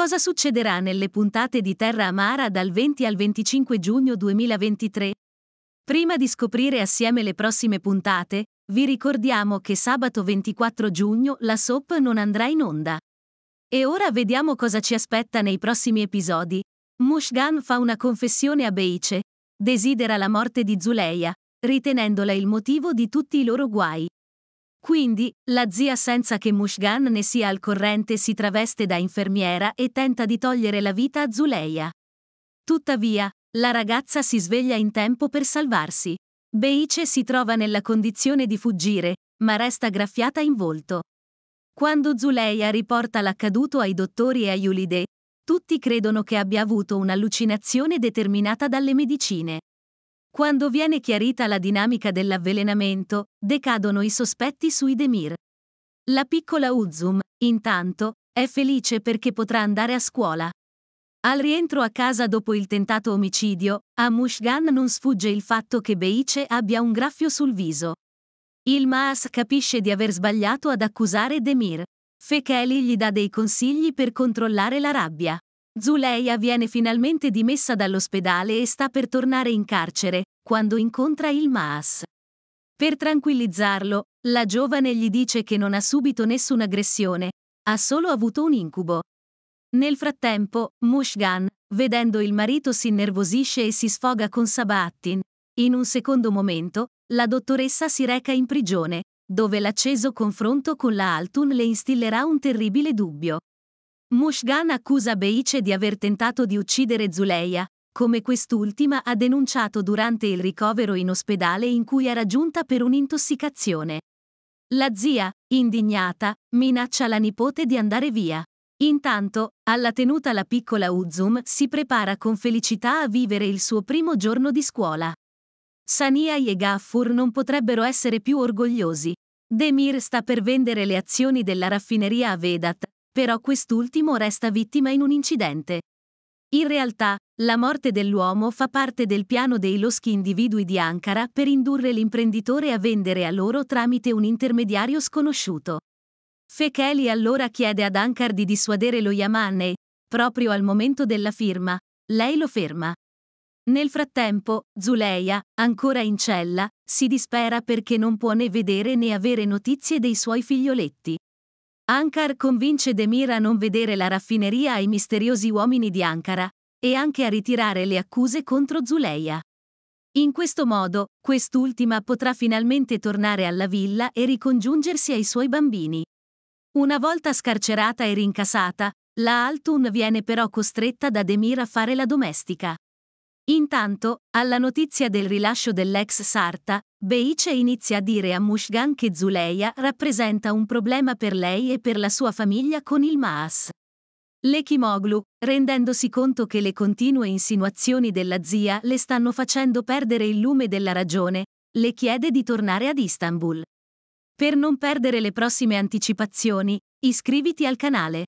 Cosa succederà nelle puntate di Terra Amara dal 20 al 25 giugno 2023? Prima di scoprire assieme le prossime puntate, vi ricordiamo che sabato 24 giugno la SOP non andrà in onda. E ora vediamo cosa ci aspetta nei prossimi episodi. Mushgan fa una confessione a Beice. Desidera la morte di Zuleia, ritenendola il motivo di tutti i loro guai. Quindi, la zia senza che Mushgan ne sia al corrente si traveste da infermiera e tenta di togliere la vita a Zuleia. Tuttavia, la ragazza si sveglia in tempo per salvarsi. Beice si trova nella condizione di fuggire, ma resta graffiata in volto. Quando Zuleia riporta l'accaduto ai dottori e a Yulide, tutti credono che abbia avuto un'allucinazione determinata dalle medicine. Quando viene chiarita la dinamica dell'avvelenamento, decadono i sospetti sui Demir. La piccola Uzum, intanto, è felice perché potrà andare a scuola. Al rientro a casa dopo il tentato omicidio, a Mushgan non sfugge il fatto che Beice abbia un graffio sul viso. Il Maas capisce di aver sbagliato ad accusare Demir. Fekeli gli dà dei consigli per controllare la rabbia. Zuleia viene finalmente dimessa dall'ospedale e sta per tornare in carcere, quando incontra il Maas. Per tranquillizzarlo, la giovane gli dice che non ha subito nessuna aggressione, ha solo avuto un incubo. Nel frattempo, Mushgan, vedendo il marito si innervosisce e si sfoga con Sabattin. In un secondo momento, la dottoressa si reca in prigione, dove l'acceso confronto con la Altun le instillerà un terribile dubbio. Mushgan accusa Beice di aver tentato di uccidere Zuleia, come quest'ultima ha denunciato durante il ricovero in ospedale in cui era giunta per un'intossicazione. La zia, indignata, minaccia la nipote di andare via. Intanto, alla tenuta la piccola Uzum si prepara con felicità a vivere il suo primo giorno di scuola. Sania e Gaffur non potrebbero essere più orgogliosi. Demir sta per vendere le azioni della raffineria a Vedat, però quest'ultimo resta vittima in un incidente. In realtà, la morte dell'uomo fa parte del piano dei loschi individui di Ankara per indurre l'imprenditore a vendere a loro tramite un intermediario sconosciuto. Fekeli allora chiede ad Ankar di dissuadere lo Yamane, proprio al momento della firma, lei lo ferma. Nel frattempo, Zuleia, ancora in cella, si dispera perché non può né vedere né avere notizie dei suoi figlioletti. Ankar convince Demir a non vedere la raffineria ai misteriosi uomini di Ankara e anche a ritirare le accuse contro Zuleia. In questo modo, quest'ultima potrà finalmente tornare alla villa e ricongiungersi ai suoi bambini. Una volta scarcerata e rincasata, la Altun viene però costretta da Demir a fare la domestica. Intanto, alla notizia del rilascio dell'ex sarta, Beice inizia a dire a Mushgan che Zuleia rappresenta un problema per lei e per la sua famiglia con il Maas. L'Echimoglu, rendendosi conto che le continue insinuazioni della zia le stanno facendo perdere il lume della ragione, le chiede di tornare ad Istanbul. Per non perdere le prossime anticipazioni, iscriviti al canale.